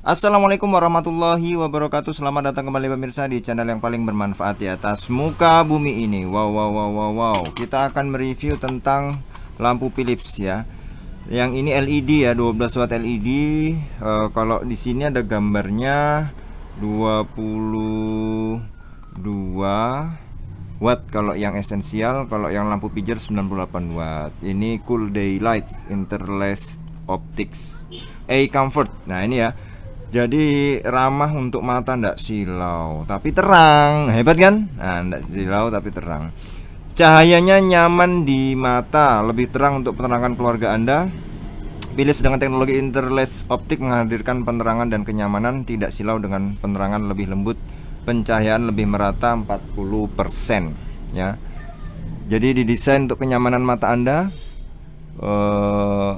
Assalamualaikum warahmatullahi wabarakatuh Selamat datang kembali pemirsa di channel yang paling bermanfaat di atas muka bumi ini Wow wow wow wow wow Kita akan mereview tentang lampu Philips ya Yang ini LED ya 12 watt LED uh, eh, Kalau di sini ada gambarnya 22 watt Kalau yang esensial Kalau yang lampu pijar 98 watt Ini cool daylight interlace optics A comfort Nah ini ya jadi ramah untuk mata ndak silau tapi terang. Hebat kan? Nah, ndak silau tapi terang. Cahayanya nyaman di mata, lebih terang untuk penerangan keluarga Anda. Pilih dengan teknologi interlace optik menghadirkan penerangan dan kenyamanan tidak silau dengan penerangan lebih lembut, pencahayaan lebih merata 40% ya. Jadi didesain untuk kenyamanan mata Anda. Uh,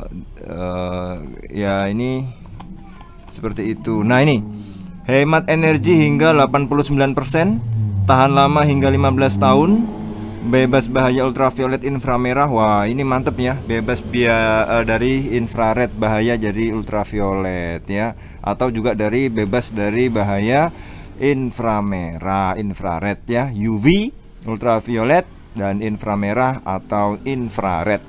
uh, ya ini seperti itu. Nah, ini hemat energi hingga 89%, tahan lama hingga 15 tahun, bebas bahaya ultraviolet inframerah. Wah, ini mantep ya, bebas bia, uh, eh, dari infrared bahaya jadi ultraviolet ya, atau juga dari bebas dari bahaya inframerah, infrared ya, UV, ultraviolet dan inframerah atau infrared.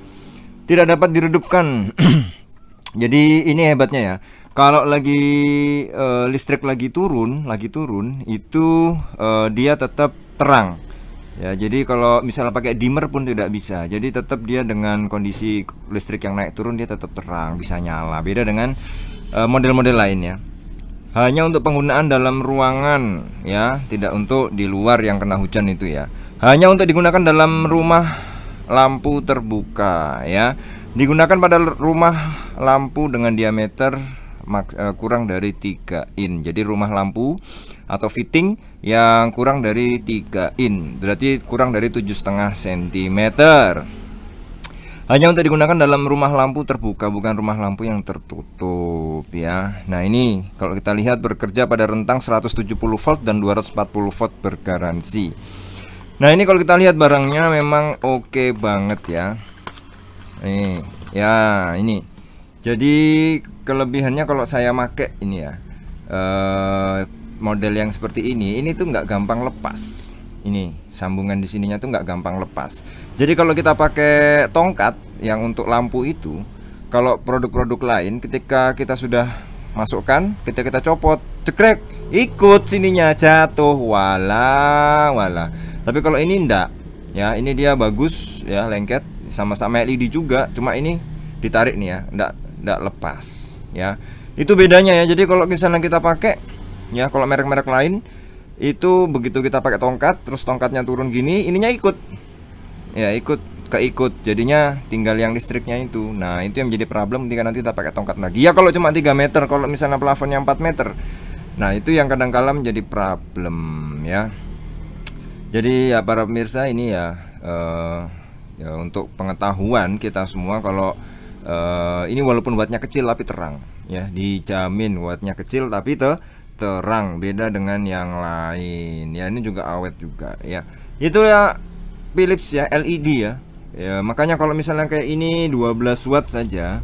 Tidak dapat diredupkan. jadi ini hebatnya ya kalau lagi uh, listrik lagi turun, lagi turun itu uh, dia tetap terang. Ya, jadi kalau misalnya pakai dimmer pun tidak bisa. Jadi tetap dia dengan kondisi listrik yang naik turun dia tetap terang, bisa nyala. Beda dengan eh, model-model uh, lainnya. Hanya untuk penggunaan dalam ruangan ya, tidak untuk di luar yang kena hujan itu ya. Hanya untuk digunakan dalam rumah lampu terbuka ya. Digunakan pada rumah lampu dengan diameter Eh, kurang dari 3 in. Jadi rumah lampu atau fitting yang kurang dari 3 in. Berarti kurang dari tujuh setengah cm. Hanya untuk digunakan dalam rumah lampu terbuka, bukan rumah lampu yang tertutup ya. Nah, ini kalau kita lihat bekerja pada rentang 170 volt dan 240 volt bergaransi. Nah, ini kalau kita lihat barangnya memang oke okay banget ya. Nih, ya ini. Jadi kelebihannya kalau saya make ini ya eh, model yang seperti ini ini tuh nggak gampang lepas ini sambungan di sininya tuh nggak gampang lepas jadi kalau kita pakai tongkat yang untuk lampu itu kalau produk-produk lain ketika kita sudah masukkan kita kita copot cekrek ikut sininya jatuh wala wala tapi kalau ini ndak ya ini dia bagus ya lengket sama-sama LED juga cuma ini ditarik nih ya ndak ndak lepas ya itu bedanya ya jadi kalau misalnya kita pakai ya kalau merek-merek lain itu begitu kita pakai tongkat terus tongkatnya turun gini ininya ikut ya ikut keikut jadinya tinggal yang listriknya itu nah itu yang menjadi problem ketika nanti kita pakai tongkat lagi ya kalau cuma 3 meter kalau misalnya plafonnya 4 meter nah itu yang kadang kala menjadi problem ya jadi ya para pemirsa ini ya, uh, ya untuk pengetahuan kita semua kalau uh, ini walaupun wattnya kecil tapi terang ya dijamin wattnya kecil tapi te terang beda dengan yang lain ya ini juga awet juga ya itu ya Philips ya LED ya, ya makanya kalau misalnya kayak ini 12 watt saja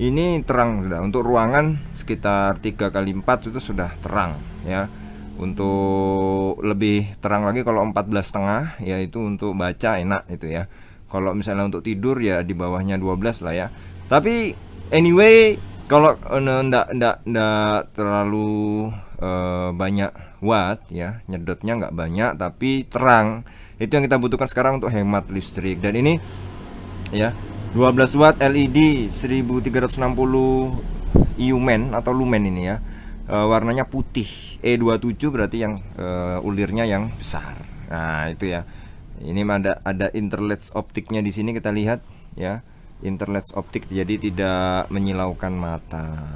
ini terang sudah untuk ruangan sekitar 3 kali 4 itu sudah terang ya untuk lebih terang lagi kalau 14 setengah yaitu untuk baca enak itu ya kalau misalnya untuk tidur ya di bawahnya 12 lah ya. Tapi anyway kalau eh, ndak ndak ndak terlalu uh, banyak watt ya, nyedotnya nggak banyak tapi terang. Itu yang kita butuhkan sekarang untuk hemat listrik. Dan ini ya 12 watt LED 1360 iumen atau lumen ini ya. e, warnanya putih E27 berarti yang e, ulirnya yang besar. Nah, itu ya ini ada ada interlace optiknya di sini kita lihat ya interlace optik jadi tidak menyilaukan mata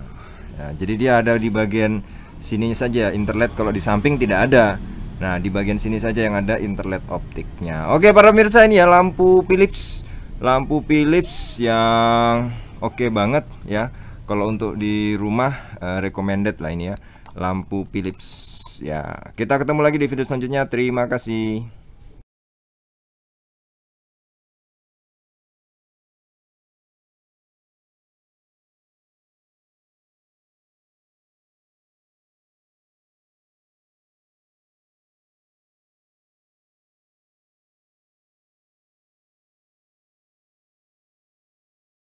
ya, jadi dia ada di bagian sininya saja interlet kalau di samping tidak ada nah di bagian sini saja yang ada interlet optiknya oke para pemirsa ini ya lampu Philips lampu Philips yang oke okay banget ya kalau untuk di rumah eh, recommended lah ini ya lampu Philips ya kita ketemu lagi di video selanjutnya terima kasih